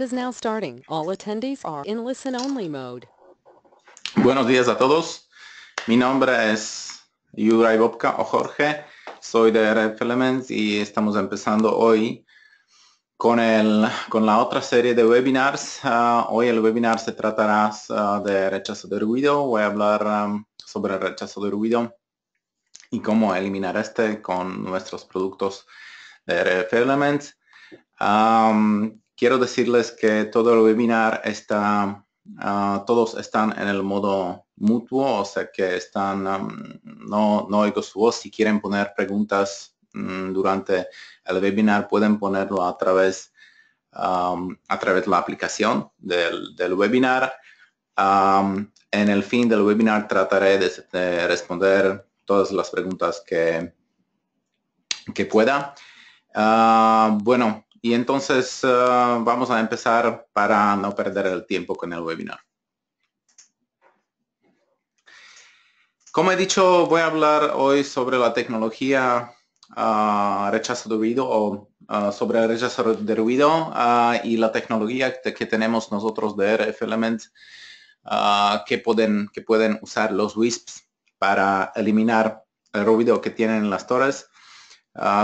Buenos días a todos. Mi nombre es Yura Bobka o Jorge. Soy de Red y estamos empezando hoy con, el, con la otra serie de webinars. Ah, hoy el webinar se tratará ah, de rechazo de ruido. Voy a hablar um, sobre el rechazo de ruido y cómo eliminar este con nuestros productos de RF Elements quiero decirles que todo el webinar está, ah, todos están en el modo mutuo, o sea que están, ah, no, no oigo su voz. Si quieren poner preguntas mm, durante el webinar, pueden ponerlo a través, a través de la aplicación del, webinar. en el fin del webinar trataré de, responder todas las preguntas que, que pueda. Ah, bueno, y entonces eh, vamos a empezar para no perder el tiempo con el webinar. Como he dicho, voy a hablar hoy sobre la tecnología ah, rechazo de ruido o ah, sobre el rechazo de ruido ah, y la tecnología que tenemos nosotros de RF Element que, pueden, que pueden usar los WISPs para eliminar el ruido que tienen las torres.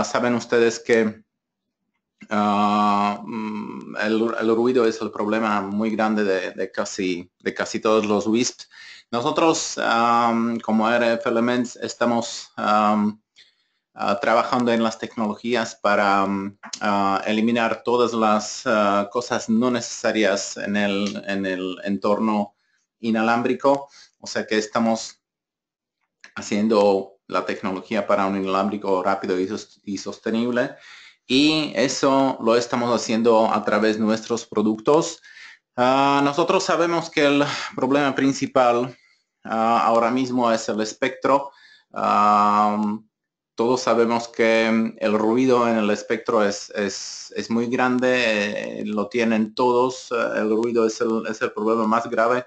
saben ustedes que Ah, mm, el, ruido es el problema muy grande de, casi, de casi todos los WISPs. Nosotros, como RF Elements, estamos ah, trabajando en las tecnologías para ah, eliminar todas las cosas no necesarias en el, entorno inalámbrico. O sea que estamos haciendo la tecnología para un inalámbrico rápido y sostenible y eso lo estamos haciendo a través de nuestros productos. Ah, nosotros sabemos que el problema principal ah, ahora mismo es el espectro. Ah, todos sabemos que el ruido en el espectro es, muy grande, eh, lo tienen todos, eh, el ruido es el, problema más grave.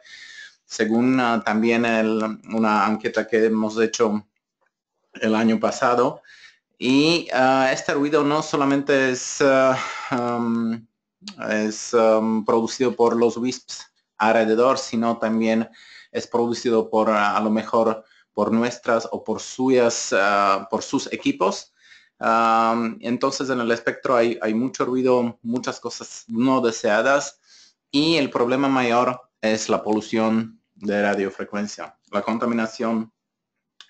Según también una encuesta que hemos hecho el año pasado, y ah, este ruido no solamente es, ah, es producido por los wisps alrededor, sino también es producido por ah, a lo mejor por nuestras o por suyas, por sus equipos. entonces en el espectro hay, hay, mucho ruido, muchas cosas no deseadas y el problema mayor es la polución de radiofrecuencia, la contaminación,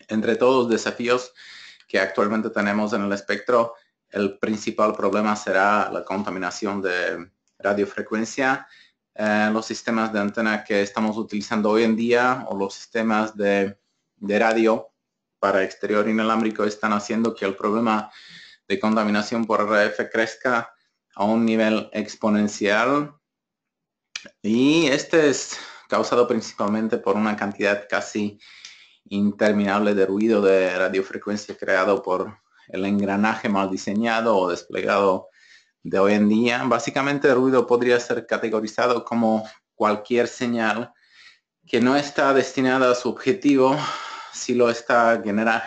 entre todos desafíos que actualmente tenemos en el espectro, el principal problema será la contaminación de radiofrecuencia. Eh, los sistemas de antena que estamos utilizando hoy en día o los sistemas de, de radio para exterior inalámbrico están haciendo que el problema de contaminación por RF crezca a un nivel exponencial y este es causado principalmente por una cantidad casi interminable de ruido de radiofrecuencia creado por el engranaje mal diseñado o desplegado de hoy en día. Básicamente el ruido podría ser categorizado como cualquier señal que no está destinada a su objetivo, si lo está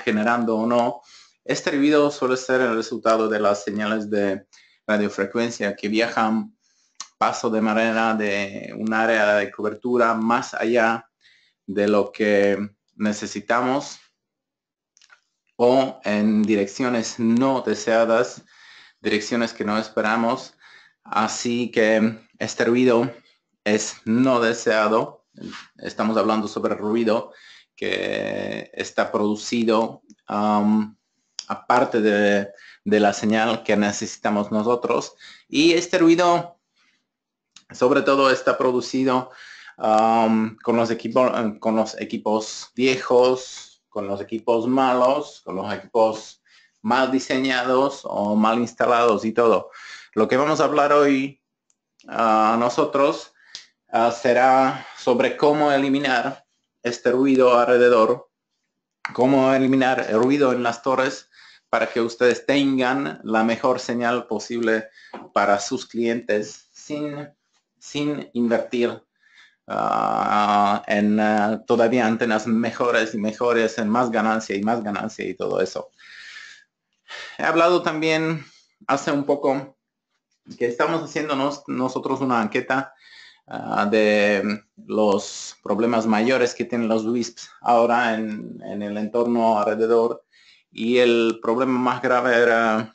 generando o no. Este ruido suele ser el resultado de las señales de radiofrecuencia que viajan paso de manera de un área de cobertura más allá de lo que necesitamos o en direcciones no deseadas, direcciones que no esperamos. Así que este ruido es no deseado. Estamos hablando sobre ruido que está producido um, aparte de, de la señal que necesitamos nosotros. Y este ruido sobre todo está producido Um, con, los equipos, eh, con los equipos viejos, con los equipos malos, con los equipos mal diseñados o mal instalados y todo. Lo que vamos a hablar hoy a uh, nosotros uh, será sobre cómo eliminar este ruido alrededor, cómo eliminar el ruido en las torres para que ustedes tengan la mejor señal posible para sus clientes sin, sin invertir Ah, en ah, todavía antenas mejores y mejores, en más ganancia y más ganancia y todo eso. He hablado también hace un poco que estamos haciendo nosotros una banqueta ah, de los problemas mayores que tienen los WISPs ahora en, en, el entorno alrededor y el problema más grave era,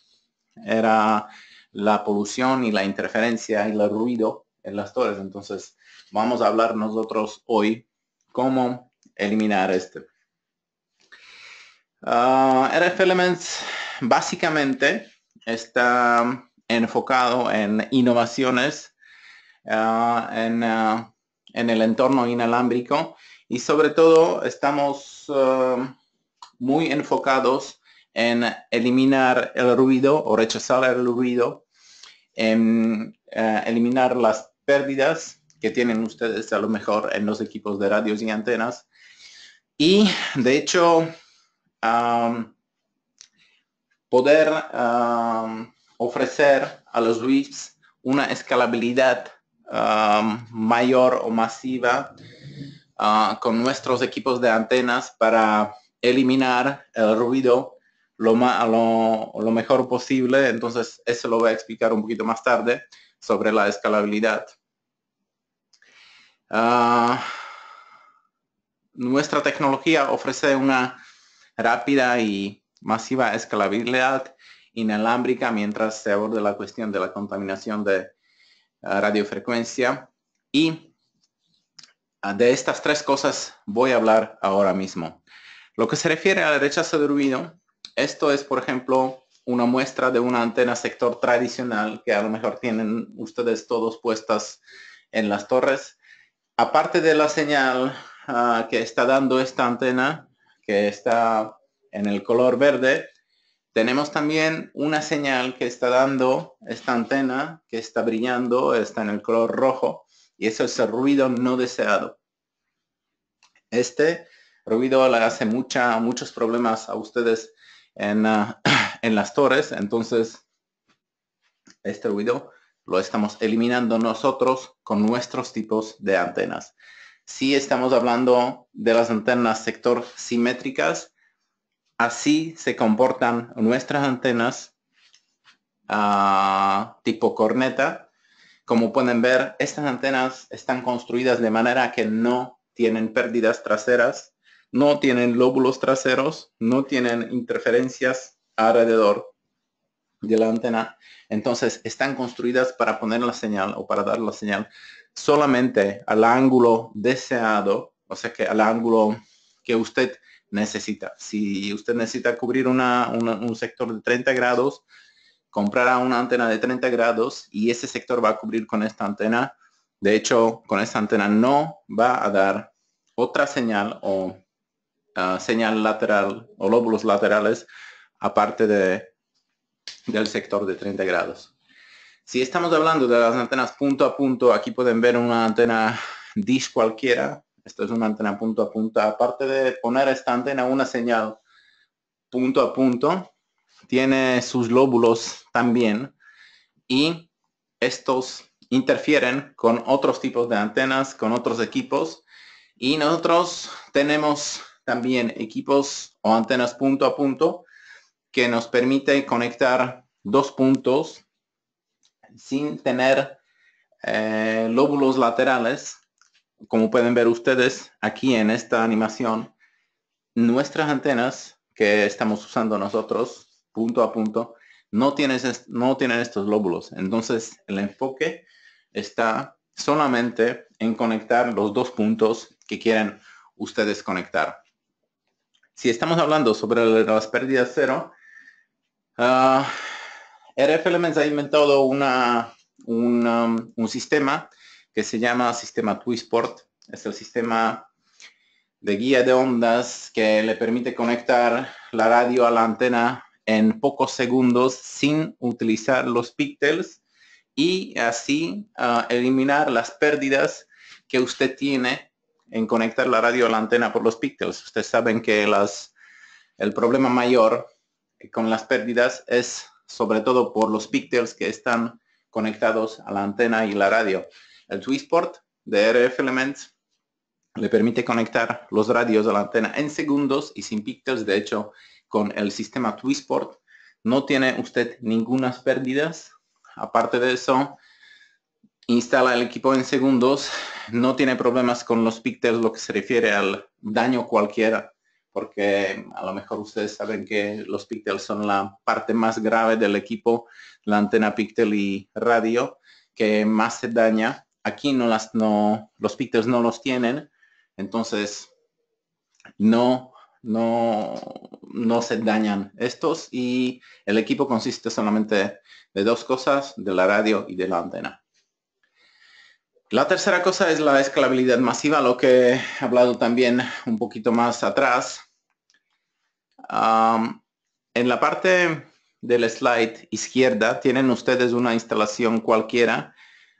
era la polución y la interferencia y el ruido en las torres. Entonces, vamos a hablar nosotros hoy cómo eliminar este. Ah, RF Elements básicamente está enfocado en innovaciones ah, ah, en, el entorno inalámbrico y sobre todo estamos muy enfocados en eliminar el ruido o rechazar el ruido, en eliminar las pérdidas que tienen ustedes a lo mejor en los equipos de radios y antenas. Y de hecho, poder ofrecer a los WIFs una escalabilidad mayor o masiva ah, con nuestros equipos de antenas para eliminar el ruido lo, mejor posible. Entonces, eso lo voy a explicar un poquito más tarde sobre la escalabilidad. Ah, nuestra tecnología ofrece una rápida y masiva escalabilidad inalámbrica mientras se aborda la cuestión de la contaminación de ah, radiofrecuencia y ah, de estas tres cosas voy a hablar ahora mismo. Lo que se refiere a derecha de ruido, esto es por ejemplo una muestra de una antena sector tradicional que a lo mejor tienen ustedes todos puestas en las torres aparte de la señal ah, que está dando esta antena, que está en el color verde, tenemos también una señal que está dando esta antena, que está brillando, está en el color rojo, y eso es el ruido no deseado. Este ruido le hace muchos problemas a ustedes ah, en las torres, entonces este ruido lo estamos eliminando nosotros con nuestros tipos de antenas. Si estamos hablando de las antenas sector simétricas, así se comportan nuestras antenas ah, tipo corneta. Como pueden ver, estas antenas están construidas de manera que no tienen pérdidas traseras, no tienen lóbulos traseros, no tienen interferencias alrededor de la antena. Entonces están construidas para poner la señal o para dar la señal solamente al ángulo deseado, o sea que al ángulo que usted necesita. Si usted necesita cubrir una, un sector de 30 grados, comprará una antena de 30 grados y ese sector va a cubrir con esta antena. De hecho, con esta antena no va a dar otra señal o ah, señal lateral o lóbulos laterales aparte de del sector de 30 grados. Si estamos hablando de las antenas punto a punto, aquí pueden ver una antena dish cualquiera. Esto es una antena punto a punto. Aparte de poner esta antena una señal punto a punto, tiene sus lóbulos también y estos interfieren con otros tipos de antenas, con otros equipos y nosotros tenemos también equipos o antenas punto a punto que nos permite conectar dos puntos sin tener eh, lóbulos laterales. Como pueden ver ustedes aquí en esta animación, nuestras antenas que estamos usando nosotros punto a punto no no tienen estos lóbulos. Entonces el enfoque está solamente en conectar los dos puntos que quieren ustedes conectar. Si estamos hablando sobre las pérdidas cero, Ah, RF Elements ha inventado un, sistema que se llama sistema Twisport. Es el sistema de guía de ondas que le permite conectar la radio a la antena en pocos segundos sin utilizar los píxeles y así ah, eliminar las pérdidas que usted tiene en conectar la radio a la antena por los píxeles. Ustedes saben que el problema mayor con las pérdidas es sobre todo por los píxeles que están conectados a la antena y la radio. El twistport de RF Elements le permite conectar los radios a la antena en segundos y sin píxeles. De hecho, con el sistema Twistport no tiene usted ninguna pérdidas. Aparte de eso, instala el equipo en segundos, no tiene problemas con los píxeles lo que se refiere al daño cualquiera porque a lo mejor ustedes saben que los píxeles son la parte más grave del equipo, la antena píxel y radio, que más se daña. Aquí no las no, los píxeles no los tienen, entonces no, no, no se dañan estos y el equipo consiste solamente de dos cosas, de la radio y de la antena. La tercera cosa es la escalabilidad masiva, lo que he hablado también un poquito más atrás, en la parte del slide izquierda tienen ustedes una instalación cualquiera,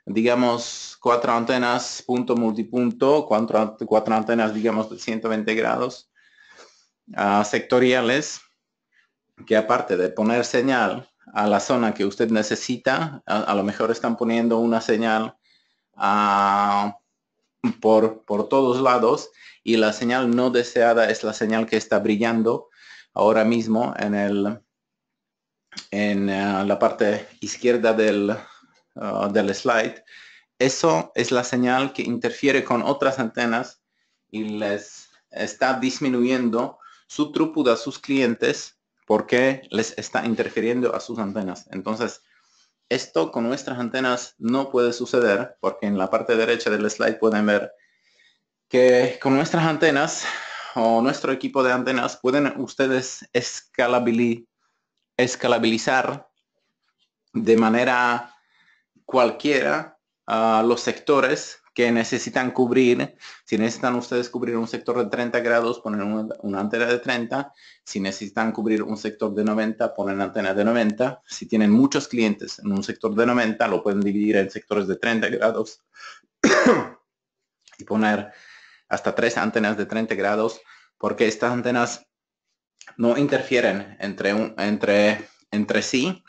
digamos cuatro antenas punto multipunto, cuatro, antenas digamos de 120 grados ah, sectoriales, que aparte de poner señal a la zona que usted necesita, a, lo mejor están poniendo una señal ah, por, por todos lados y la señal no deseada es la señal que está brillando ahora mismo en, el, en eh, la parte izquierda uh, del, slide, eso es la señal que interfiere con otras antenas y les está disminuyendo su trúpuda a sus clientes porque les está interfiriendo a sus antenas. Entonces, esto con nuestras antenas no puede suceder porque en la parte derecha del slide pueden ver que con nuestras antenas o nuestro equipo de antenas, pueden ustedes escalabilizar de manera cualquiera ah, los sectores que necesitan cubrir. Si necesitan ustedes cubrir un sector de 30 grados, ponen una, una, antena de 30. Si necesitan cubrir un sector de 90, ponen antena de 90. Si tienen muchos clientes en un sector de 90, lo pueden dividir en sectores de 30 grados y poner hasta tres antenas de 30 grados, porque estas antenas no interfieren entre, un, entre, entre sí.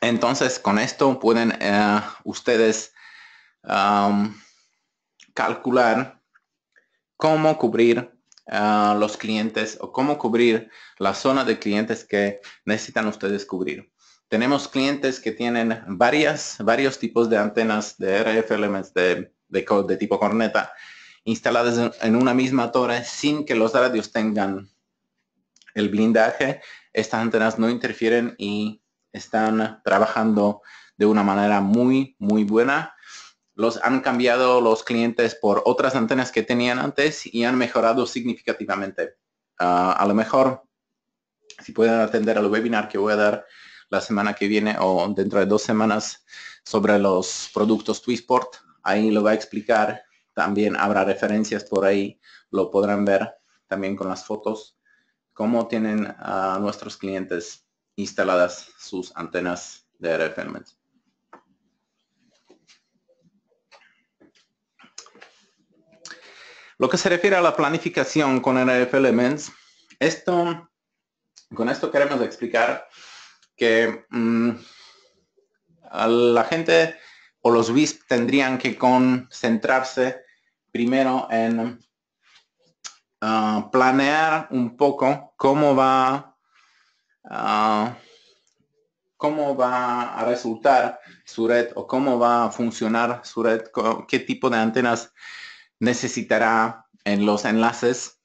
Entonces, con esto pueden eh, ustedes calcular cómo cubrir eh, los clientes o cómo cubrir la zona de clientes que necesitan ustedes cubrir. Tenemos clientes que tienen varias, varios tipos de antenas de RF elements de, de, de tipo corneta instaladas en una misma torre sin que los radios tengan el blindaje, estas antenas no interfieren y están trabajando de una manera muy, muy buena. Los han cambiado los clientes por otras antenas que tenían antes y han mejorado significativamente. Ah, a lo mejor, si pueden atender al webinar que voy a dar la semana que viene o dentro de dos semanas sobre los productos Twisport, ahí lo va a explicar también habrá referencias por ahí, lo podrán ver también con las fotos, cómo tienen a nuestros clientes instaladas sus antenas de RF elements. Lo que se refiere a la planificación con RF Elements, esto, con esto queremos explicar que mm, a la gente o los WISP tendrían que concentrarse primero en ah, planear un poco cómo va, ah, cómo va a resultar su red o cómo va a funcionar su red, qué tipo de antenas necesitará en los enlaces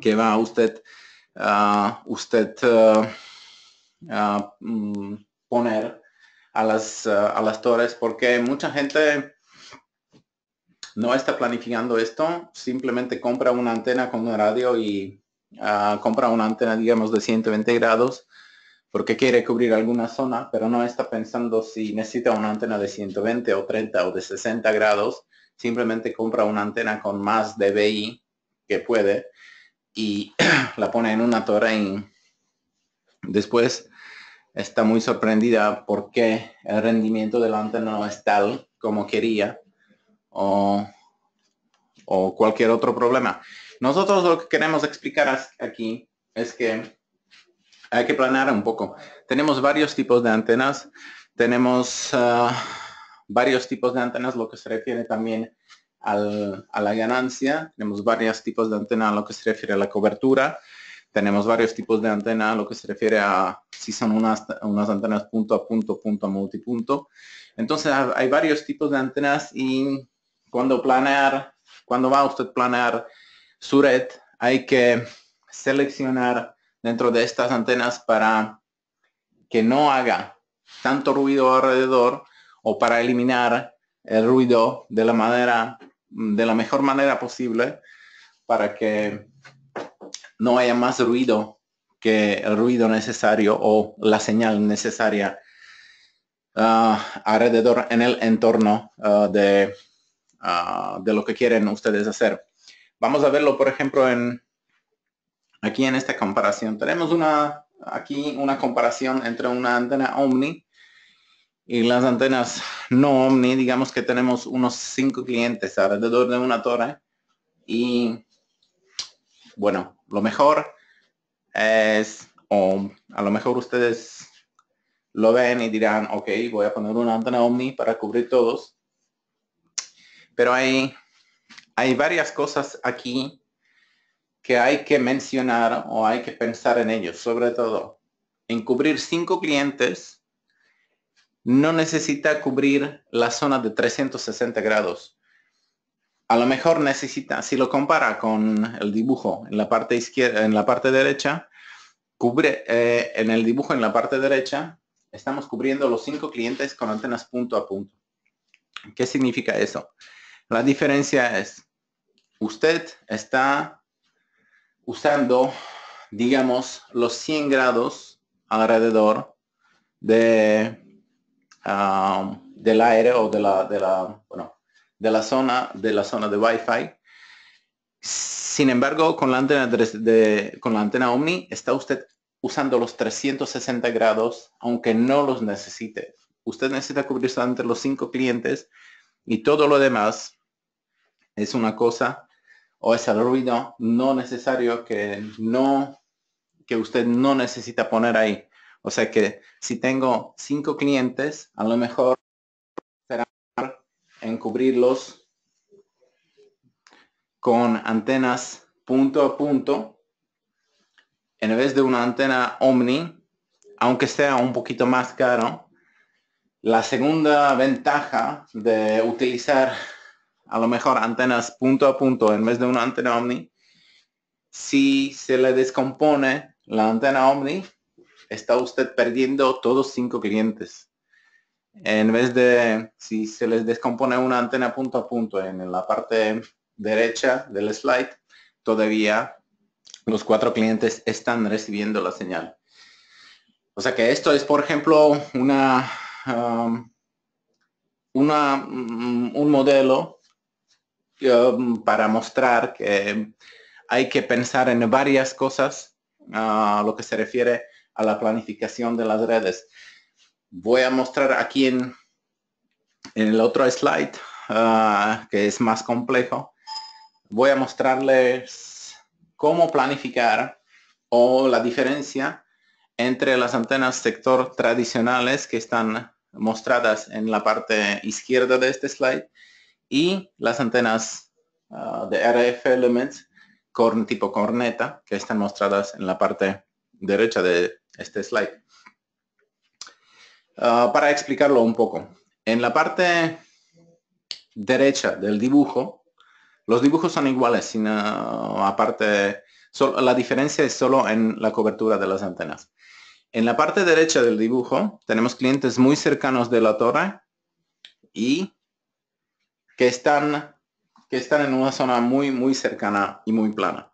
que va usted ah, usted mm, poner a las, eh, a las torres porque mucha gente no está planificando esto, simplemente compra una antena con un radio y ah, compra una antena, digamos, de 120 grados porque quiere cubrir alguna zona, pero no está pensando si necesita una antena de 120 o 30 o de 60 grados, simplemente compra una antena con más dBi que puede y la pone en una torre y después está muy sorprendida porque el rendimiento de la antena no es tal como quería o, cualquier otro problema. Nosotros lo que queremos explicar aquí es que hay que planear un poco. Tenemos varios tipos de antenas, tenemos ah, varios tipos de antenas, lo que se refiere también a la ganancia, tenemos varios tipos de antenas lo que se refiere a la cobertura, tenemos varios tipos de antena, lo que se refiere a si son unas, antenas punto a punto, punto a multipunto. Entonces hay varios tipos de antenas y cuando planear, cuando va usted a planear su red, hay que seleccionar dentro de estas antenas para que no haga tanto ruido alrededor o para eliminar el ruido de la manera de la mejor manera posible para que no haya más ruido que el ruido necesario o la señal necesaria ah, alrededor en el entorno ah, de, ah, de, lo que quieren ustedes hacer. Vamos a verlo, por ejemplo, en aquí en esta comparación. Tenemos una aquí una comparación entre una antena Omni y las antenas no Omni. Digamos que tenemos unos cinco clientes alrededor de una torre y bueno, lo mejor es, o a lo mejor ustedes lo ven y dirán, ok, voy a poner una antena Omni para cubrir todos. Pero hay, hay varias cosas aquí que hay que mencionar o hay que pensar en ellos, sobre todo. En cubrir cinco clientes, no necesita cubrir la zona de 360 grados a lo mejor necesita, si lo compara con el dibujo en la parte izquierda, en la parte derecha, cubre eh, en el dibujo en la parte derecha, estamos cubriendo los cinco clientes con antenas punto a punto. ¿Qué significa eso? La diferencia es, usted está usando, digamos, los 100 grados alrededor de, ah, del aire o de la, de la, bueno, de la zona de la zona de Wi-Fi. Sin embargo, con la antena, con la antena Omni está usted usando los 360 grados, aunque no los necesite. Usted necesita cubrir solamente los cinco clientes y todo lo demás es una cosa o es el ruido no necesario que no que usted no necesita poner ahí. O sea que si tengo cinco clientes, a lo mejor cubrirlos con antenas punto a punto en vez de una antena omni, aunque sea un poquito más caro. La segunda ventaja de utilizar a lo mejor antenas punto a punto en vez de una antena omni, si se le descompone la antena omni, está usted perdiendo todos cinco clientes en vez de, si se les descompone una antena punto a punto en la parte derecha del slide, todavía los cuatro clientes están recibiendo la señal. O sea que esto es, por ejemplo, una, um, mm, un modelo um, para mostrar que hay que pensar en varias cosas uh, a lo que se refiere a la planificación de las redes voy a mostrar aquí en, el otro slide, ah, que es más complejo, voy a mostrarles cómo planificar o la diferencia entre las antenas sector tradicionales que están mostradas en la parte izquierda de este slide y las antenas ah, de RF Elements tipo corneta que están mostradas en la parte derecha de este slide. Ah, para explicarlo un poco, en la parte derecha del dibujo, los dibujos son iguales, sin aparte, la diferencia es solo en la cobertura de las antenas. En la parte derecha del dibujo tenemos clientes muy cercanos de la torre y que están, que están en una zona muy, muy cercana y muy plana.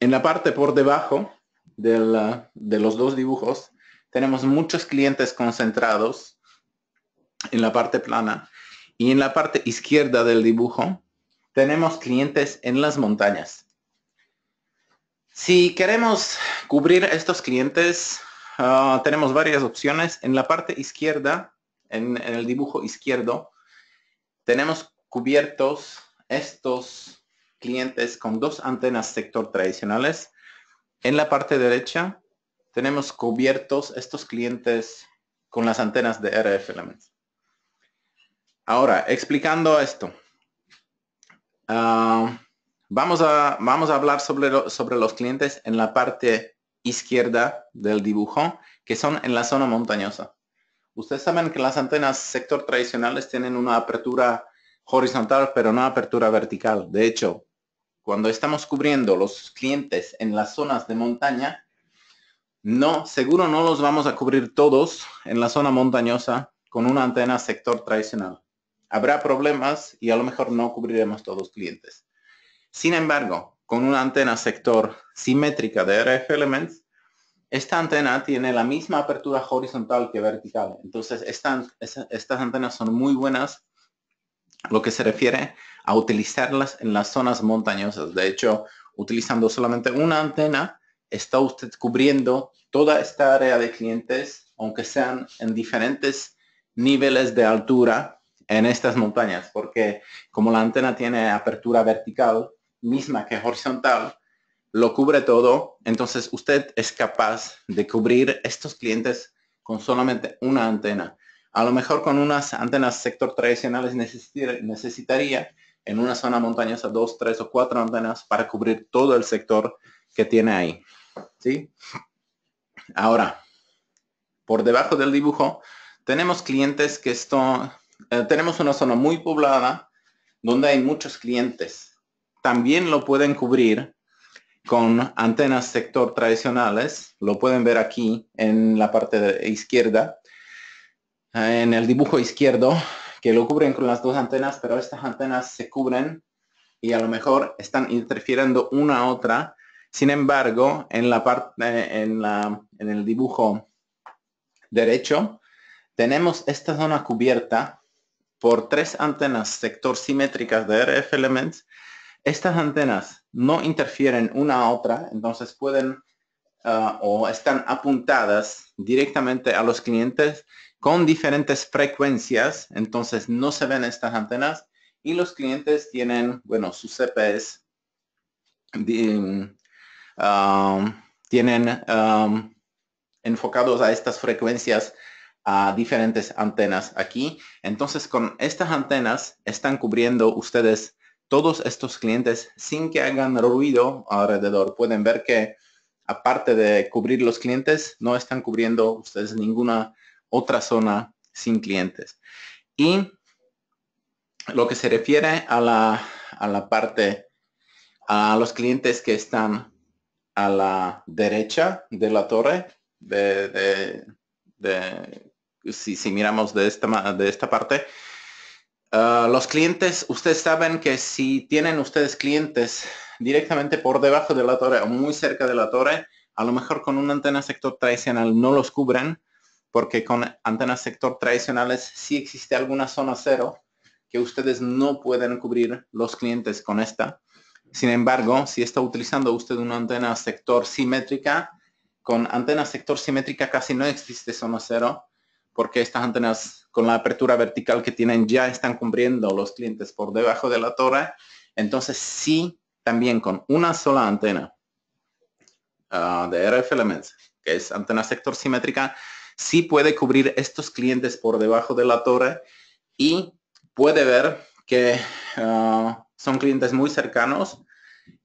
En la parte por debajo de los dos dibujos tenemos muchos clientes concentrados en la parte plana y en la parte izquierda del dibujo tenemos clientes en las montañas. Si queremos cubrir estos clientes, ah, tenemos varias opciones. En la parte izquierda, en el dibujo izquierdo, tenemos cubiertos estos clientes con dos antenas sector tradicionales. En la parte derecha tenemos cubiertos estos clientes con las antenas de RF Elements. Ahora, explicando esto, ah, vamos, a, vamos a hablar sobre, sobre los clientes en la parte izquierda del dibujo, que son en la zona montañosa. Ustedes saben que las antenas sector tradicionales tienen una apertura horizontal, pero no apertura vertical. De hecho, cuando estamos cubriendo los clientes en las zonas de montaña, no, seguro no los vamos a cubrir todos en la zona montañosa con una antena sector tradicional. Habrá problemas y a lo mejor no cubriremos todos los clientes. Sin embargo, con una antena sector simétrica de RF Elements, esta antena tiene la misma apertura horizontal que vertical. Entonces, estas antenas son muy buenas lo que se refiere a utilizarlas en las zonas montañosas. De hecho, utilizando solamente una antena, está usted cubriendo toda esta área de clientes, aunque sean en diferentes niveles de altura en estas montañas, porque como la antena tiene apertura vertical, misma que horizontal, lo cubre todo, entonces usted es capaz de cubrir estos clientes con solamente una antena. A lo mejor con unas antenas sector tradicionales necesitaría en una zona montañosa dos, tres o cuatro antenas para cubrir todo el sector que tiene ahí. ¿sí? Ahora, por debajo del dibujo, tenemos clientes que esto, eh, tenemos una zona muy poblada donde hay muchos clientes. También lo pueden cubrir con antenas sector tradicionales. Lo pueden ver aquí en la parte izquierda, eh, en el dibujo izquierdo, que lo cubren con las dos antenas, pero estas antenas se cubren y a lo mejor están interfiriendo una a otra sin embargo, en, la parte, eh, en, el dibujo derecho, tenemos esta zona cubierta por tres antenas sector simétricas de RF Elements. Estas antenas no interfieren una a otra, entonces pueden ah, o están apuntadas directamente a los clientes con diferentes frecuencias, entonces no se ven estas antenas y los clientes tienen, bueno, sus CPs Um, tienen um, enfocados a estas frecuencias a diferentes antenas aquí. Entonces, con estas antenas están cubriendo ustedes todos estos clientes sin que hagan ruido alrededor. Pueden ver que aparte de cubrir los clientes, no están cubriendo ustedes ninguna otra zona sin clientes. Y lo que se refiere a la, a la parte, a los clientes que están a la derecha de la torre, de, si, si, miramos de esta, de esta parte, ah, los clientes, ustedes saben que si tienen ustedes clientes directamente por debajo de la torre o muy cerca de la torre, a lo mejor con una antena sector tradicional no los cubren, porque con antenas sector tradicionales sí existe alguna zona cero que ustedes no pueden cubrir los clientes con esta. Sin embargo, si está utilizando usted una antena sector simétrica, con antena sector simétrica casi no existe zona cero, porque estas antenas con la apertura vertical que tienen ya están cubriendo los clientes por debajo de la torre. Entonces sí, también con una sola antena ah, de RF Elements, que es antena sector simétrica, sí puede cubrir estos clientes por debajo de la torre y puede ver que ah, son clientes muy cercanos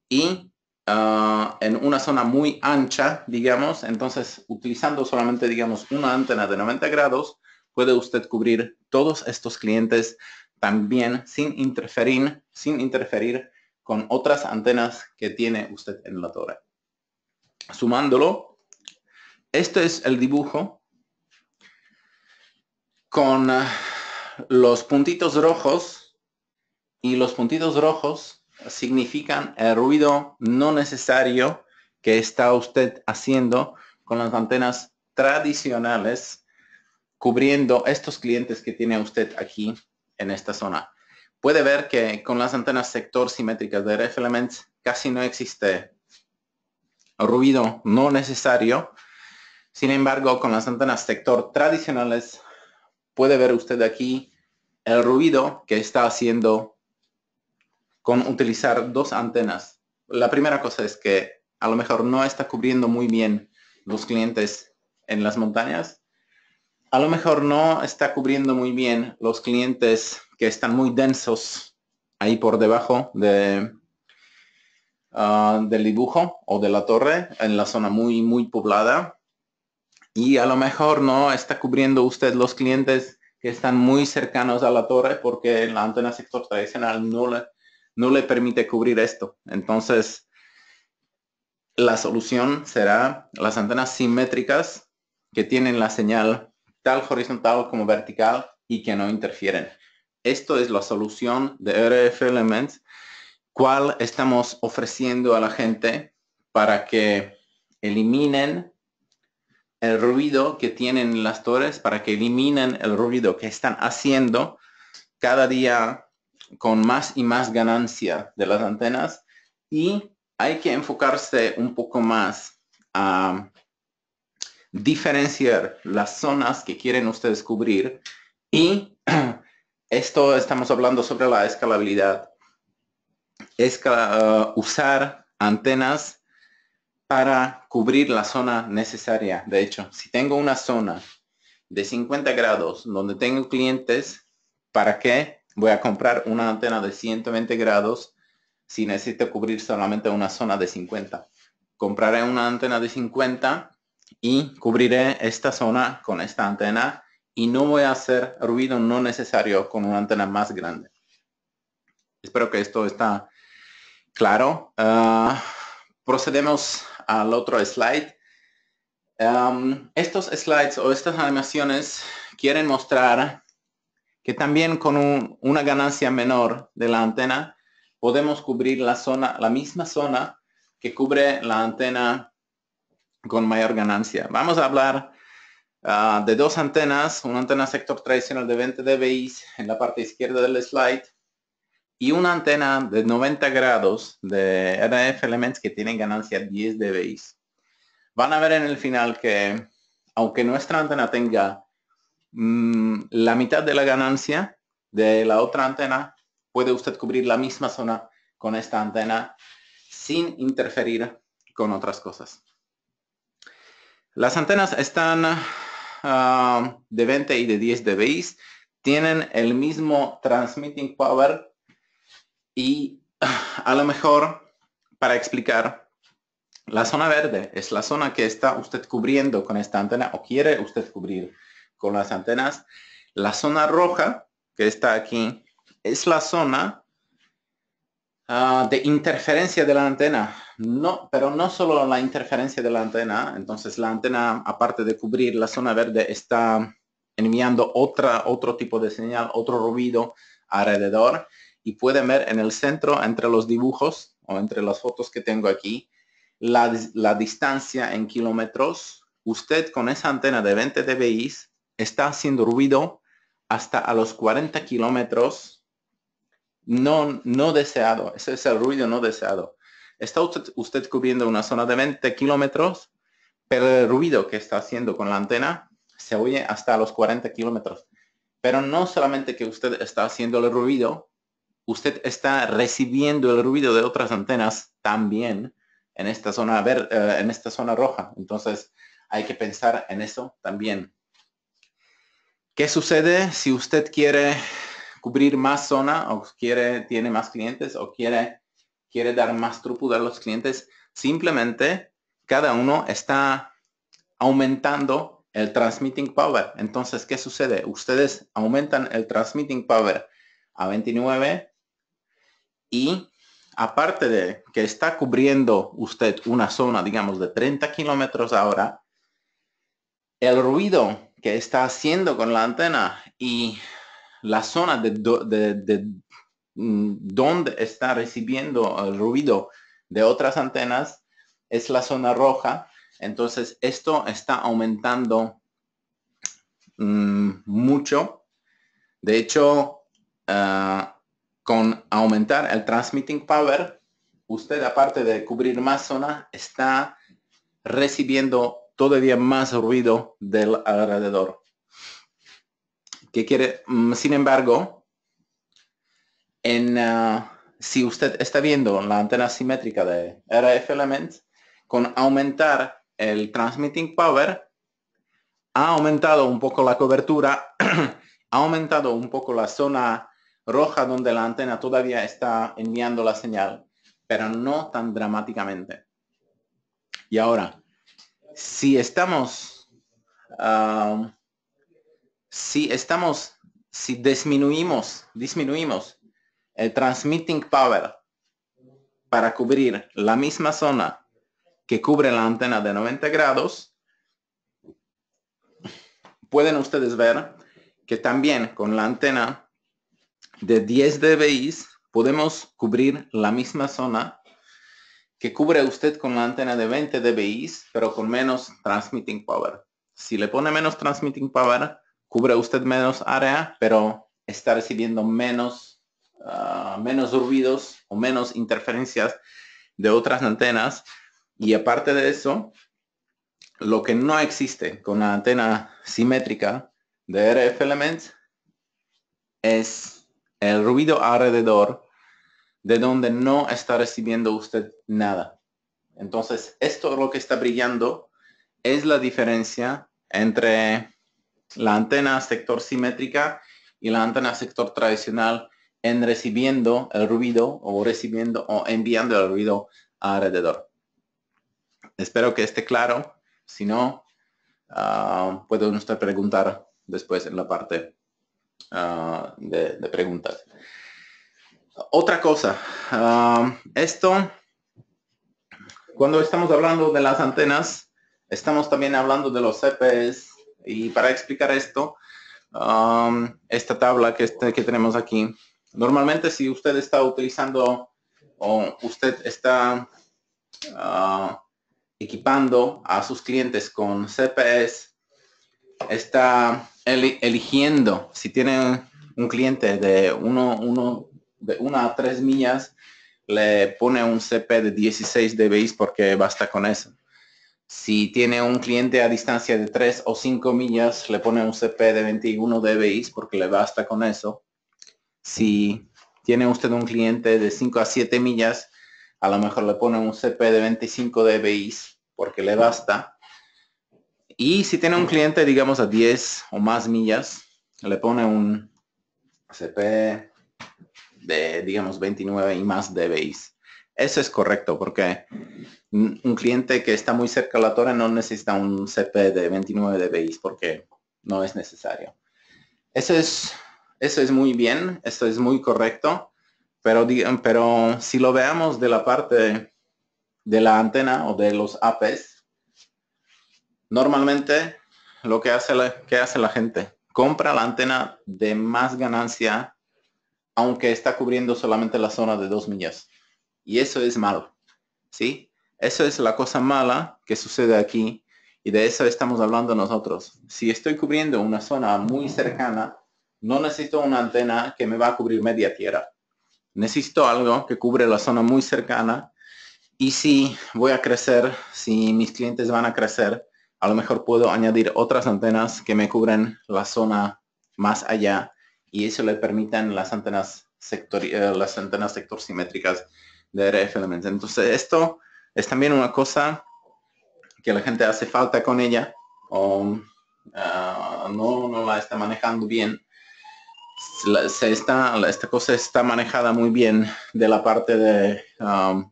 y ah, en una zona muy ancha, digamos, entonces utilizando solamente, digamos, una antena de 90 grados, puede usted cubrir todos estos clientes también sin interferir, sin interferir con otras antenas que tiene usted en la torre. Sumándolo, este es el dibujo con ah, los puntitos rojos y los puntitos rojos significan el ruido no necesario que está usted haciendo con las antenas tradicionales cubriendo estos clientes que tiene usted aquí en esta zona. Puede ver que con las antenas sector simétricas de RF Elements casi no existe ruido no necesario. Sin embargo, con las antenas sector tradicionales puede ver usted aquí el ruido que está haciendo con utilizar dos antenas. La primera cosa es que a lo mejor no está cubriendo muy bien los clientes en las montañas. A lo mejor no está cubriendo muy bien los clientes que están muy densos ahí por debajo de, ah, del dibujo o de la torre en la zona muy, muy poblada. Y a lo mejor no está cubriendo usted los clientes que están muy cercanos a la torre porque la antena sector tradicional no le no le permite cubrir esto. Entonces, la solución será las antenas simétricas que tienen la señal tal horizontal como vertical y que no interfieren. Esto es la solución de RF Elements, cual estamos ofreciendo a la gente para que eliminen el ruido que tienen las torres, para que eliminen el ruido que están haciendo cada día con más y más ganancia de las antenas y hay que enfocarse un poco más a diferenciar las zonas que quieren ustedes cubrir y esto estamos hablando sobre la escalabilidad. es uh, usar antenas para cubrir la zona necesaria. De hecho, si tengo una zona de 50 grados donde tengo clientes, ¿para qué voy a comprar una antena de 120 grados si necesito cubrir solamente una zona de 50. Compraré una antena de 50 y cubriré esta zona con esta antena y no voy a hacer ruido no necesario con una antena más grande. Espero que esto está claro. Ah, procedemos al otro slide. estos slides o estas animaciones quieren mostrar que también con una ganancia menor de la antena podemos cubrir la zona, la misma zona que cubre la antena con mayor ganancia. Vamos a hablar ah, de dos antenas, una antena sector tradicional de 20 dBi en la parte izquierda del slide y una antena de 90 grados de RF Elements que tienen ganancia 10 dBi. Van a ver en el final que aunque nuestra antena tenga Mm, la mitad de la ganancia de la otra antena, puede usted cubrir la misma zona con esta antena sin interferir con otras cosas. Las antenas están ah, de 20 y de 10 dB, tienen el mismo transmitting power y ah, a lo mejor para explicar, la zona verde es la zona que está usted cubriendo con esta antena o quiere usted cubrir con las antenas. La zona roja que está aquí es la zona ah, de interferencia de la antena. No, pero no solo la interferencia de la antena. Entonces la antena, aparte de cubrir la zona verde, está enviando otra, otro tipo de señal, otro ruido alrededor. Y pueden ver en el centro, entre los dibujos o entre las fotos que tengo aquí, la, distancia en kilómetros. Usted con esa antena de 20 dBi está haciendo ruido hasta a los 40 kilómetros no, no deseado. Ese es el ruido no deseado. Está usted, cubriendo una zona de 20 kilómetros, pero el ruido que está haciendo con la antena se oye hasta a los 40 kilómetros. Pero no solamente que usted está haciendo el ruido, usted está recibiendo el ruido de otras antenas también en esta zona, eh, en esta zona roja. Entonces hay que pensar en eso también. ¿Qué sucede si usted quiere cubrir más zona o quiere, tiene más clientes o quiere, quiere dar más throughput a los clientes? Simplemente cada uno está aumentando el transmitting power. Entonces, ¿qué sucede? Ustedes aumentan el transmitting power a 29 y aparte de que está cubriendo usted una zona, digamos, de 30 kilómetros ahora, el ruido que está haciendo con la antena y la zona de, mm, donde está recibiendo el ruido de otras antenas es la zona roja. Entonces esto está aumentando mm, mucho. De hecho, ah, con aumentar el transmitting power, usted aparte de cubrir más zona, está recibiendo todavía más ruido del alrededor. ¿Qué quiere? Mm, sin embargo, en, ah, si usted está viendo la antena simétrica de RF Element, con aumentar el transmitting power, ha aumentado un poco la cobertura, ha aumentado un poco la zona roja donde la antena todavía está enviando la señal, pero no tan dramáticamente. Y ahora, si estamos, um, si estamos, si disminuimos, disminuimos el transmitting power para cubrir la misma zona que cubre la antena de 90 grados, pueden ustedes ver que también con la antena de 10 dBi podemos cubrir la misma zona que cubre usted con la antena de 20 dBi, pero con menos transmitting power. Si le pone menos transmitting power, cubre usted menos área, pero está recibiendo menos, ah, menos ruidos o menos interferencias de otras antenas. Y aparte de eso, lo que no existe con la antena simétrica de RF Elements es el ruido alrededor de donde no está recibiendo usted nada. Entonces, esto lo que está brillando es la diferencia entre la antena sector simétrica y la antena sector tradicional en recibiendo el ruido o recibiendo o enviando el ruido alrededor. Espero que esté claro. Si no, ah, puedo usted preguntar después en la parte ah, de preguntas. Otra cosa, um, esto, cuando estamos hablando de las antenas, estamos también hablando de los cps y para explicar esto, um, esta tabla que, este, que tenemos aquí, normalmente si usted está utilizando o usted está uh, equipando a sus clientes con CPS, está eligiendo si tiene un cliente de uno uno de una a tres millas, le pone un CP de 16 dBi porque basta con eso. Si tiene un cliente a distancia de 3 o 5 millas, le pone un CP de 21 dBs porque le basta con eso. Si tiene usted un cliente de 5 a 7 millas, a lo mejor le pone un CP de 25 dBs porque le basta. Y si tiene un cliente, digamos, a 10 o más millas, le pone un CP de, digamos, 29 y más de DBIs. Eso es correcto porque un cliente que está muy cerca a la torre no necesita un CP de 29 DBIs porque no es necesario. Eso es, eso es muy bien, eso es muy correcto, pero, pero si lo veamos de la parte de la antena o de los APs, normalmente lo que hace que hace la gente, compra la antena de más ganancia aunque está cubriendo solamente la zona de dos millas. Y eso es malo, ¿sí? Eso es la cosa mala que sucede aquí y de eso estamos hablando nosotros. Si estoy cubriendo una zona muy cercana, no necesito una antena que me va a cubrir media tierra. Necesito algo que cubre la zona muy cercana y si voy a crecer, si mis clientes van a crecer, a lo mejor puedo añadir otras antenas que me cubren la zona más allá y eso le permitan las antenas sector, eh, las antenas sector simétricas de RF Elements. Entonces esto es también una cosa que la gente hace falta con ella o ah, no, no la está manejando bien. se está, esta cosa está manejada muy bien de la parte de, ah,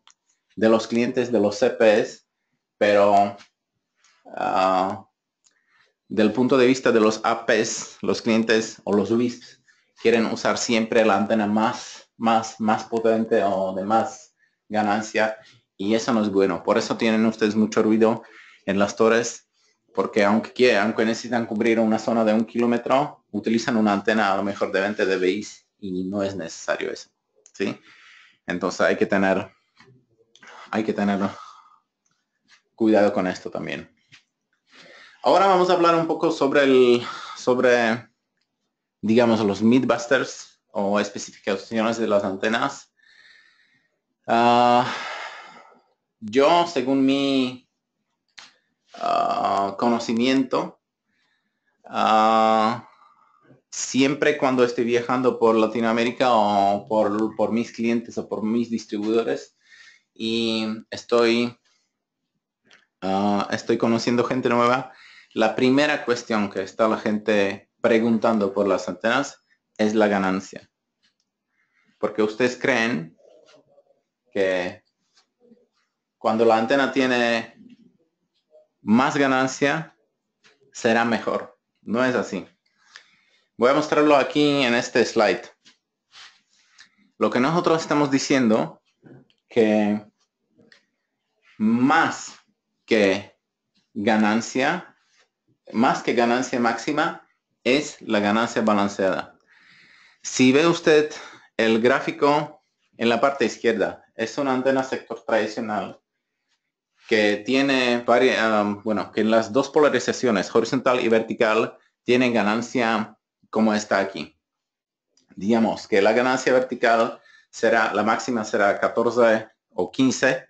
de los clientes de los CPs, pero ah, del punto de vista de los APs, los clientes o los WISPs, quieren usar siempre la antena más, más, más potente o de más ganancia y eso no es bueno. Por eso tienen ustedes mucho ruido en las torres porque aunque, quieran, aunque necesitan cubrir una zona de un kilómetro, utilizan una antena a lo mejor de 20 dB y no es necesario eso. ¿sí? Entonces hay que tener, hay que tener cuidado con esto también. Ahora vamos a hablar un poco sobre el, sobre digamos, los midbusters o especificaciones de las antenas. Ah, yo, según mi ah, conocimiento, ah, siempre cuando estoy viajando por Latinoamérica o por, mis clientes o por mis distribuidores y estoy, estoy conociendo gente nueva, la primera cuestión que está la gente preguntando por las antenas es la ganancia. Porque ustedes creen que cuando la antena tiene más ganancia, será mejor. No es así. Voy a mostrarlo aquí en este slide. Lo que nosotros estamos diciendo que más que ganancia, más que ganancia máxima, es la ganancia balanceada. Si ve usted el gráfico en la parte izquierda, es una antena sector tradicional que tiene varias, um, bueno, que en las dos polarizaciones, horizontal y vertical, tiene ganancia como está aquí. Digamos que la ganancia vertical será, la máxima será 14 o 15.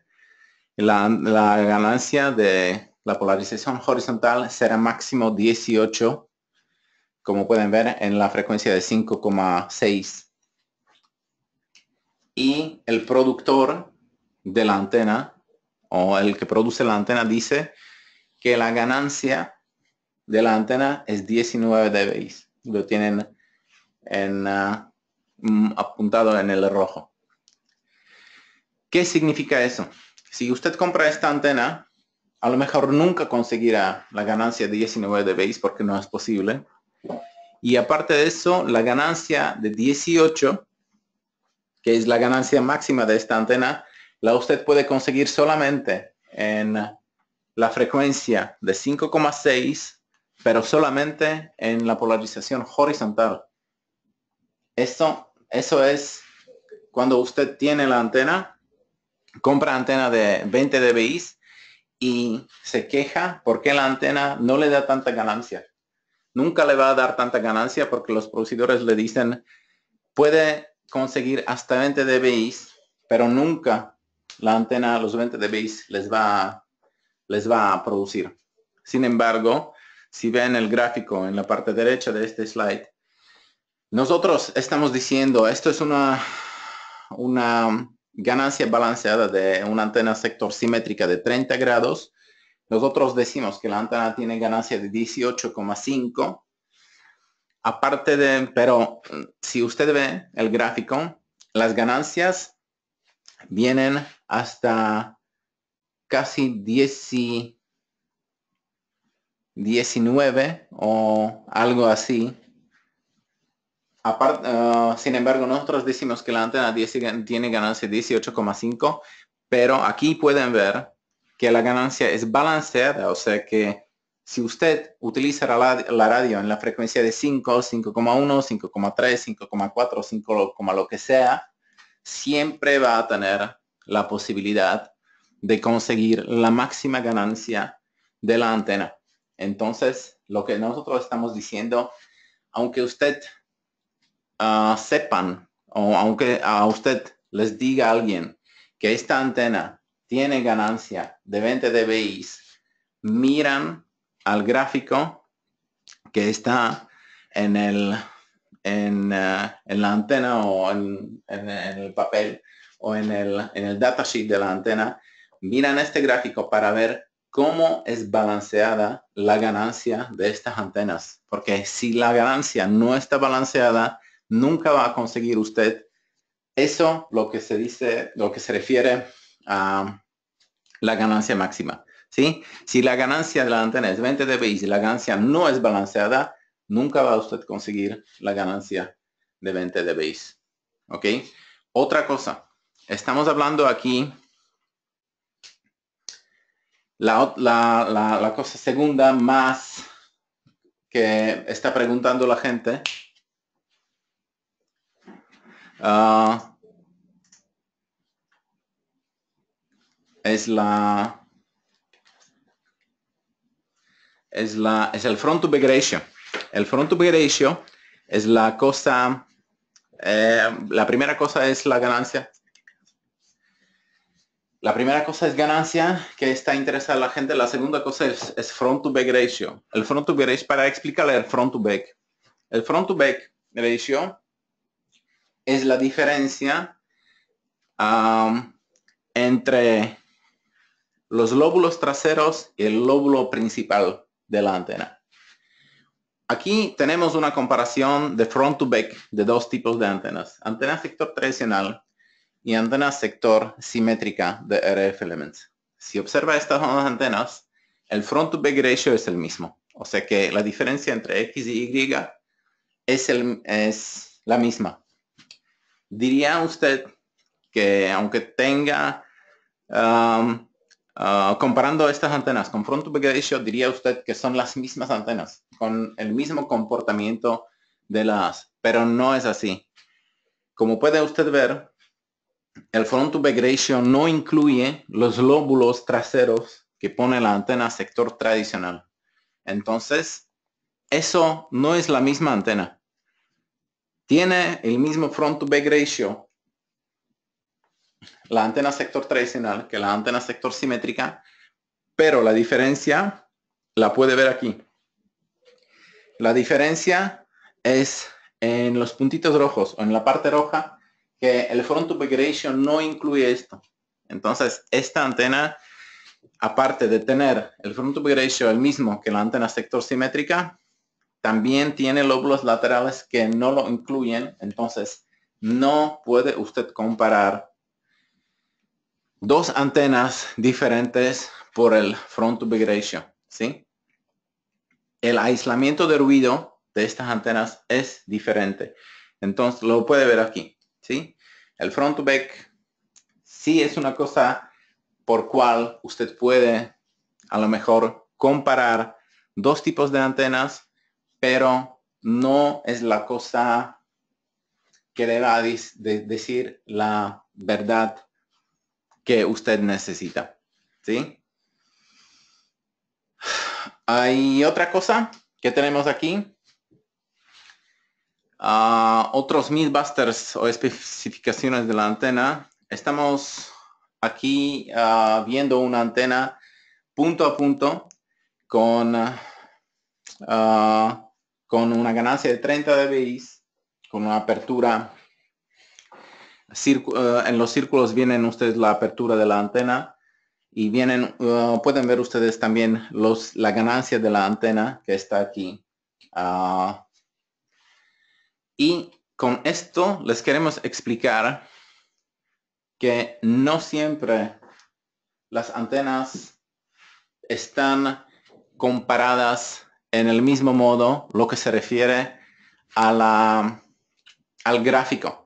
La, la ganancia de la polarización horizontal será máximo 18 como pueden ver en la frecuencia de 5,6. Y el productor de la antena o el que produce la antena dice que la ganancia de la antena es 19 dBi. Lo tienen en, ah, mm, apuntado en el rojo. ¿Qué significa eso? Si usted compra esta antena, a lo mejor nunca conseguirá la ganancia de 19 dBi porque no es posible y aparte de eso, la ganancia de 18, que es la ganancia máxima de esta antena, la usted puede conseguir solamente en la frecuencia de 5,6, pero solamente en la polarización horizontal. Eso, eso es cuando usted tiene la antena, compra antena de 20 dBi y se queja porque la antena no le da tanta ganancia nunca le va a dar tanta ganancia porque los producidores le dicen, puede conseguir hasta 20 dBis, pero nunca la antena, los 20 dBis les va, les va a producir. Sin embargo, si ven el gráfico en la parte derecha de este slide, nosotros estamos diciendo, esto es una ganancia balanceada de una antena sector simétrica de 30 grados nosotros decimos que la antena tiene ganancia de 18,5. Aparte de, pero si usted ve el gráfico, las ganancias vienen hasta casi 19 o algo así. Eh, sin embargo, nosotros decimos que la antena tiene ganancia de 18,5, pero aquí pueden ver que la ganancia es balanceada, o sea que si usted utiliza la, radio en la frecuencia de 5, 5,1, 5,3, 5,4, 5, lo que sea, siempre va a tener la posibilidad de conseguir la máxima ganancia de la antena. Entonces, lo que nosotros estamos diciendo, aunque usted ah, sepan o aunque a usted les diga a alguien que esta antena tiene ganancia de 20 DBIs, miran al gráfico que está en, el, eh, en, la antena o en, en, el papel o en el, en el datasheet de la antena, miran este gráfico para ver cómo es balanceada la ganancia de estas antenas. Porque si la ganancia no está balanceada, nunca va a conseguir usted eso, lo que se dice, lo que se refiere a la ganancia máxima. ¿sí? Si la ganancia de la antena es 20 dBi, y la ganancia no es balanceada, nunca va a usted conseguir la ganancia de 20 dBi. ¿Ok? Otra cosa, estamos hablando aquí, la, la, la, cosa segunda más que está preguntando la gente. Ah, es la es la es el front to back ratio. El front to back ratio es la cosa eh, la primera cosa es la ganancia. La primera cosa es ganancia que está interesada la gente. La segunda cosa es, es, front to back ratio. El front to back ratio, para explicarle el front to back. El front to back ratio es la diferencia um, entre los lóbulos traseros y el lóbulo principal de la antena. Aquí tenemos una comparación de front to back de dos tipos de antenas, antena sector tradicional y antena sector simétrica de RF Elements. Si observa estas dos antenas, el front to back ratio es el mismo, o sea que la diferencia entre X y Y es, la misma. Diría usted que aunque tenga um, Ah, comparando estas antenas con Front to Back Ratio diría usted que son las mismas antenas, con el mismo comportamiento de las, pero no es así. Como puede usted ver, el Front to Back Ratio no incluye los lóbulos traseros que pone la antena sector tradicional. Entonces, eso no es la misma antena. Tiene el mismo Front to Back Ratio, la antena sector tradicional que la antena sector simétrica, pero la diferencia la puede ver aquí. La diferencia es en los puntitos rojos o en la parte roja que el front configuration no incluye esto. Entonces, esta antena, aparte de tener el front to ratio el mismo que la antena sector simétrica, también tiene lóbulos laterales que no lo incluyen. Entonces, no puede usted comparar dos antenas diferentes por el front to Back ratio, ¿sí? El aislamiento de ruido de estas antenas es diferente. Entonces, lo puede ver aquí, ¿sí? El front to back sí es una cosa por cual usted puede a lo mejor comparar dos tipos de antenas, pero no es la cosa que le va a decir la verdad que usted necesita. ¿Sí? Hay otra cosa que tenemos aquí. Ah, otros Mythbusters o especificaciones de la antena. Estamos aquí ah, viendo una antena punto a punto con, ah, con una ganancia de 30 dB, con una apertura eh, en los círculos vienen ustedes la apertura de la antena y vienen, eh, pueden ver ustedes también los, la ganancia de la antena que está aquí. Ah, y con esto les queremos explicar que no siempre las antenas están comparadas en el mismo modo lo que se refiere a la, al gráfico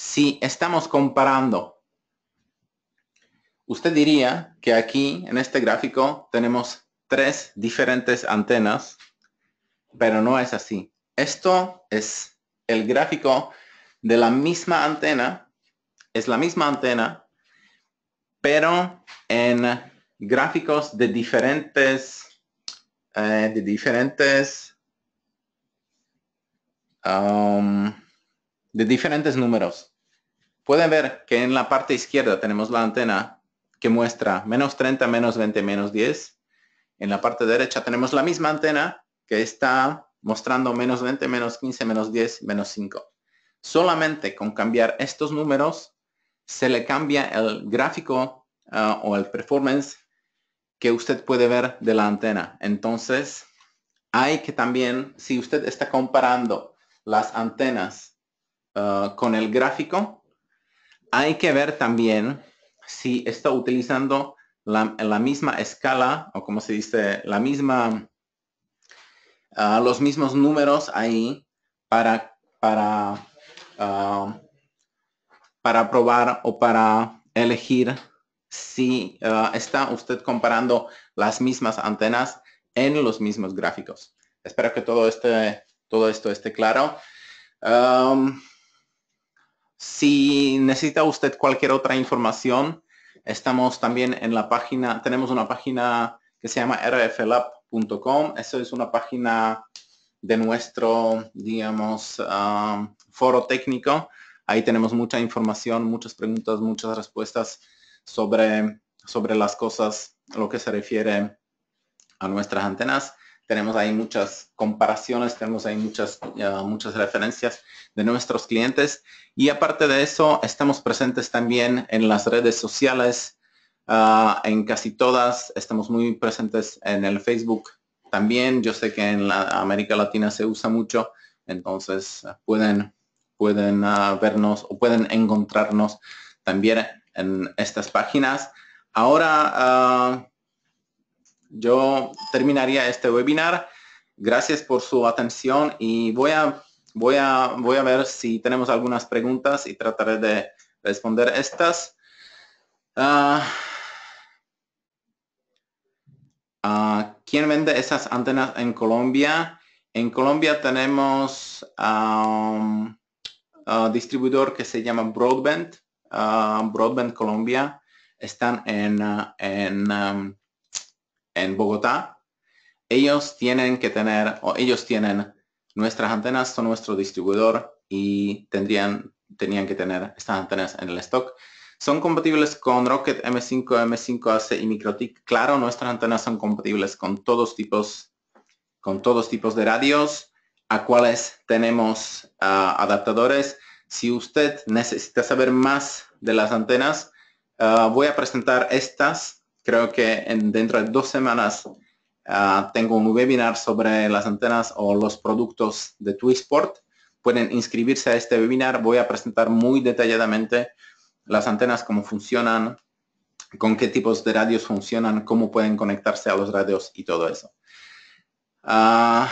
si estamos comparando, usted diría que aquí en este gráfico tenemos tres diferentes antenas, pero no es así. Esto es el gráfico de la misma antena, es la misma antena, pero en gráficos de diferentes, eh, de diferentes, um, de diferentes números. Pueden ver que en la parte izquierda tenemos la antena que muestra menos 30, menos 20, menos 10. En la parte derecha tenemos la misma antena que está mostrando menos 20, menos 15, menos 10, menos 5. Solamente con cambiar estos números se le cambia el gráfico ah, o el performance que usted puede ver de la antena. Entonces, hay que también, si usted está comparando las antenas ah, con el gráfico, hay que ver también si está utilizando la, misma escala o como se dice, la misma, ah, los mismos números ahí para, para, ah, para probar o para elegir si ah, está usted comparando las mismas antenas en los mismos gráficos. Espero que todo, este, todo esto esté claro. Si necesita usted cualquier otra información, estamos también en la página, tenemos una página que se llama rflab.com. Eso es una página de nuestro, digamos, ah, foro técnico. Ahí tenemos mucha información, muchas preguntas, muchas respuestas sobre las cosas, lo que se refiere a nuestras antenas tenemos ahí muchas comparaciones, tenemos ahí muchas, muchas referencias de nuestros clientes. Y aparte de eso, estamos presentes también en las redes sociales, ah, en casi todas. Estamos muy presentes en el Facebook también. Yo sé que en la América Latina se usa mucho, entonces pueden, pueden ah, vernos o pueden encontrarnos también en estas páginas. Ahora ah, yo terminaría este webinar. Gracias por su atención y voy a, voy a, voy a ver si tenemos algunas preguntas y trataré de responder estas. Ah, ah, ¿Quién vende esas antenas en Colombia? En Colombia tenemos um, distribuidor que se llama Broadband, ah, Broadband Colombia. Están en, en Bogotá, ellos tienen que tener, o ellos tienen, nuestras antenas son nuestro distribuidor y tendrían, tenían que tener estas antenas en el stock. Son compatibles con Rocket M5, M5AC y MicroTik? Claro, nuestras antenas son compatibles con todos tipos, con todos tipos de radios, a cuales tenemos ah, adaptadores. Si usted necesita saber más de las antenas, ah, voy a presentar estas creo que dentro de dos semanas ah, tengo un webinar sobre las antenas o los productos de Twisport. Pueden inscribirse a este webinar. Voy a presentar muy detalladamente las antenas, cómo funcionan, con qué tipos de radios funcionan, cómo pueden conectarse a los radios y todo eso. Ah,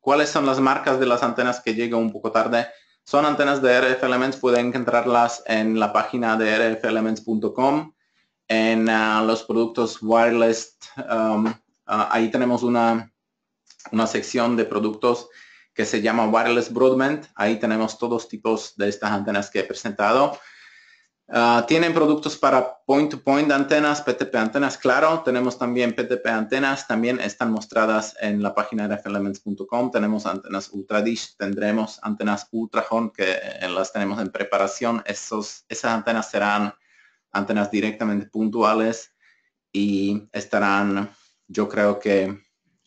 ¿Cuáles son las marcas de las antenas que llega un poco tarde? Son antenas de RF Elements, pueden encontrarlas en la página de rfelements.com en ah, los productos wireless, um, ah, ahí tenemos una, sección de productos que se llama Wireless Broadband. Ahí tenemos todos tipos de estas antenas que he presentado. Ah, tienen productos para point-to-point antenas, PTP antenas, claro. Tenemos también PTP antenas, también están mostradas en la página de rfelements.com. Tenemos antenas ultradish, tendremos antenas horn que eh, las tenemos en preparación. Esos, esas antenas serán antenas directamente puntuales y estarán, yo creo que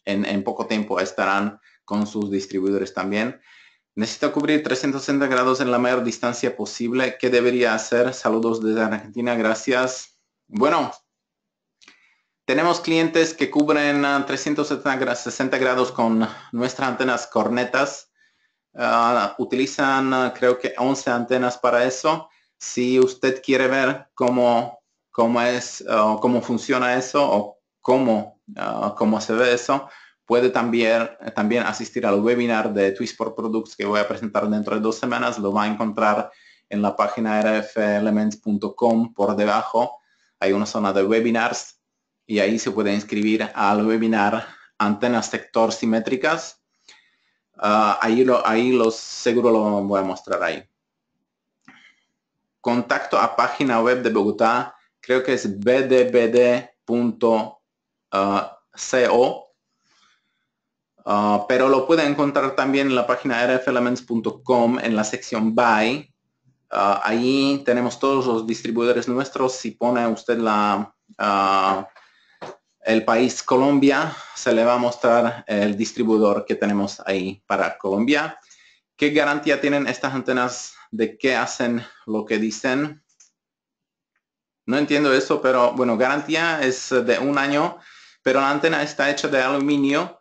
en, poco tiempo estarán con sus distribuidores también. Necesito cubrir 360 grados en la mayor distancia posible. ¿Qué debería hacer? Saludos desde Argentina, gracias. Bueno, tenemos clientes que cubren 360 grados con nuestras antenas cornetas. Ah, utilizan creo que 11 antenas para eso si usted quiere ver cómo, cómo es, uh, cómo funciona eso o cómo, uh, cómo se ve eso, puede también, también asistir al webinar de for Products que voy a presentar dentro de dos semanas. Lo va a encontrar en la página rfelements.com por debajo. Hay una zona de webinars y ahí se puede inscribir al webinar antenas sector simétricas. Uh, ahí, lo, ahí los seguro lo voy a mostrar ahí contacto a página web de Bogotá, creo que es bdbd.co, uh, uh, pero lo puede encontrar también en la página rfelements.com en la sección Buy. Uh, ahí allí tenemos todos los distribuidores nuestros. Si pone usted la, el país Colombia, se le va a mostrar el distribuidor que tenemos ahí para Colombia. ¿Qué garantía tienen estas antenas de qué hacen lo que dicen. No entiendo eso, pero bueno, garantía es de un año, pero la antena está hecha de aluminio.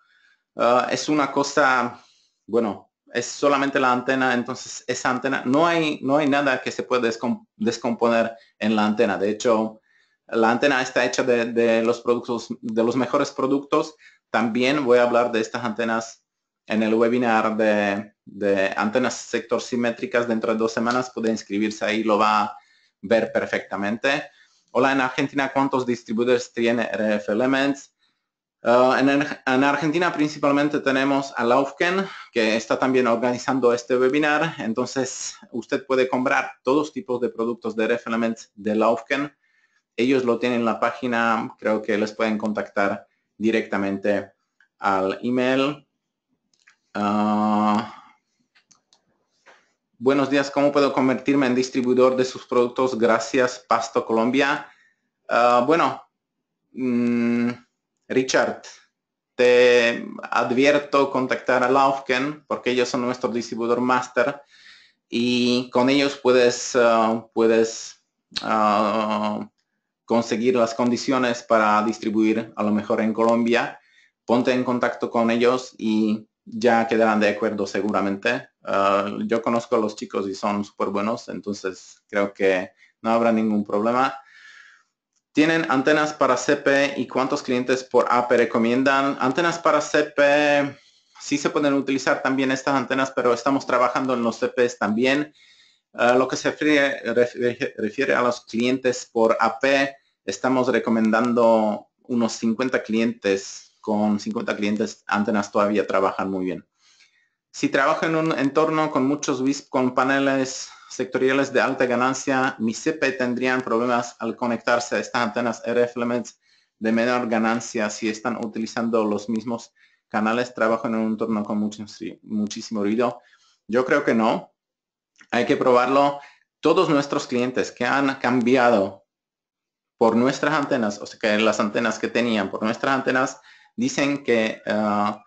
Uh, es una cosa, bueno, es solamente la antena, entonces esa antena, no hay, no hay nada que se pueda descomponer en la antena. De hecho, la antena está hecha de los productos, de los mejores productos. También voy a hablar de estas antenas en el webinar de, antenas sector simétricas dentro de dos semanas. Puede inscribirse ahí, lo va a ver perfectamente. Hola, en Argentina, ¿cuántos distribuidores tiene RF Elements? Ah, en, en, Argentina principalmente tenemos a Laufken, que está también organizando este webinar. Entonces, usted puede comprar todos tipos de productos de RF Elements de Laufken. Ellos lo tienen en la página. Creo que les pueden contactar directamente al email Ah, buenos días, ¿cómo puedo convertirme en distribuidor de sus productos? Gracias, Pasto Colombia. Ah, bueno, mm, Richard, te advierto contactar a Laufken porque ellos son nuestro distribuidor master y con ellos puedes, ah, puedes conseguir las condiciones para distribuir a lo mejor en Colombia. Ponte en contacto con ellos y ya quedarán de acuerdo seguramente. Ah, yo conozco a los chicos y son súper buenos, entonces creo que no habrá ningún problema. Tienen antenas para CP y cuántos clientes por AP recomiendan. Antenas para CP, sí se pueden utilizar también estas antenas, pero estamos trabajando en los CPs también. Ah, lo que se refiere, a los clientes por AP, estamos recomendando unos 50 clientes con 50 clientes, antenas todavía trabajan muy bien. Si trabaja en un entorno con muchos WISP con paneles sectoriales de alta ganancia, mi CP tendrían problemas al conectarse a estas antenas RF elements de menor ganancia si están utilizando los mismos canales, ¿Trabajo en un entorno con mucho, muchísimo ruido. Yo creo que no. Hay que probarlo. Todos nuestros clientes que han cambiado por nuestras antenas, o sea, que las antenas que tenían por nuestras antenas, dicen que ah,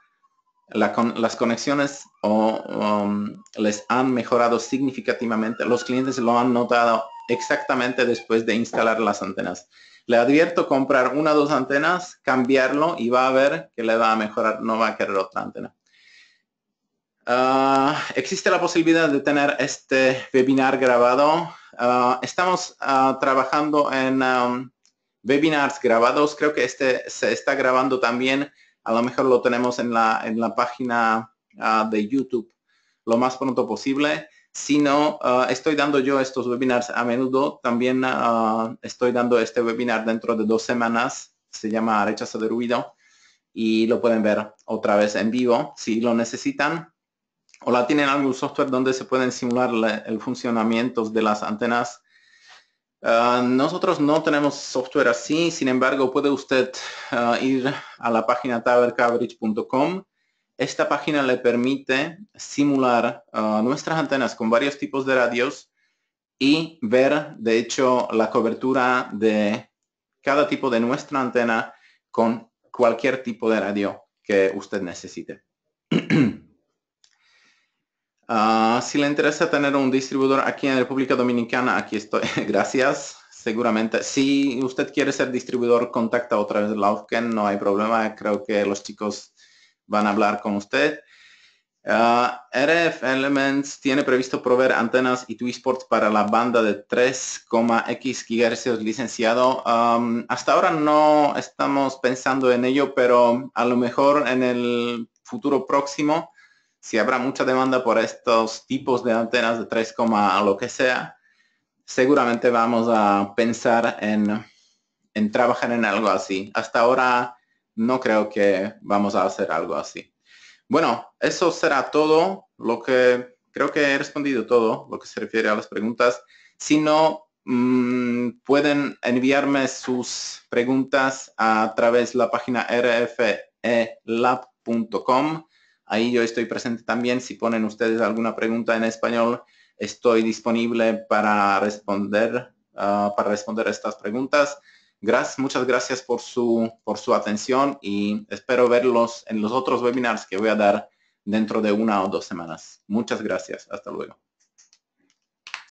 las conexiones um, les han mejorado significativamente. Los clientes lo han notado exactamente después de instalar las antenas. Le advierto comprar una o dos antenas, cambiarlo y va a ver que le va a mejorar, no va a querer otra antena. Ah, existe la posibilidad de tener este webinar grabado. Ah, estamos trabajando en um, webinars grabados. Creo que este se está grabando también. A lo mejor lo tenemos en la, página ah, de YouTube lo más pronto posible. Si no, ah, estoy dando yo estos webinars a menudo. También ah, estoy dando este webinar dentro de dos semanas. Se llama Rechazo de Ruido. Y lo pueden ver otra vez en vivo si lo necesitan. O la tienen algún software donde se pueden simular el funcionamiento de las antenas Ah, nosotros no tenemos software así, sin embargo puede usted ah, ir a la página towercoverage.com. Esta página le permite simular ah, nuestras antenas con varios tipos de radios y ver de hecho la cobertura de cada tipo de nuestra antena con cualquier tipo de radio que usted necesite. Ah, si le interesa tener un distribuidor aquí en República Dominicana, aquí estoy. Gracias. Seguramente. Si usted quiere ser distribuidor, contacta otra vez Laufken, no hay problema. Creo que los chicos van a hablar con usted. Ah, RF Elements tiene previsto proveer antenas y Twisports para la banda de 3,x GHz licenciado. hasta ahora no estamos pensando en ello, pero a lo mejor en el futuro próximo si habrá mucha demanda por estos tipos de antenas de 3, lo que sea, seguramente vamos a pensar en, trabajar en algo así. Hasta ahora no creo que vamos a hacer algo así. Bueno, eso será todo lo que creo que he respondido todo lo que se refiere a las preguntas. Si no, mm, pueden enviarme sus preguntas a través de la página rfelab.com Ahí yo estoy presente también. Si ponen ustedes alguna pregunta en español, estoy disponible para responder, ah, para responder estas preguntas. Gracias, muchas gracias por su, por su atención y espero verlos en los otros webinars que voy a dar dentro de una o dos semanas. Muchas gracias. Hasta luego.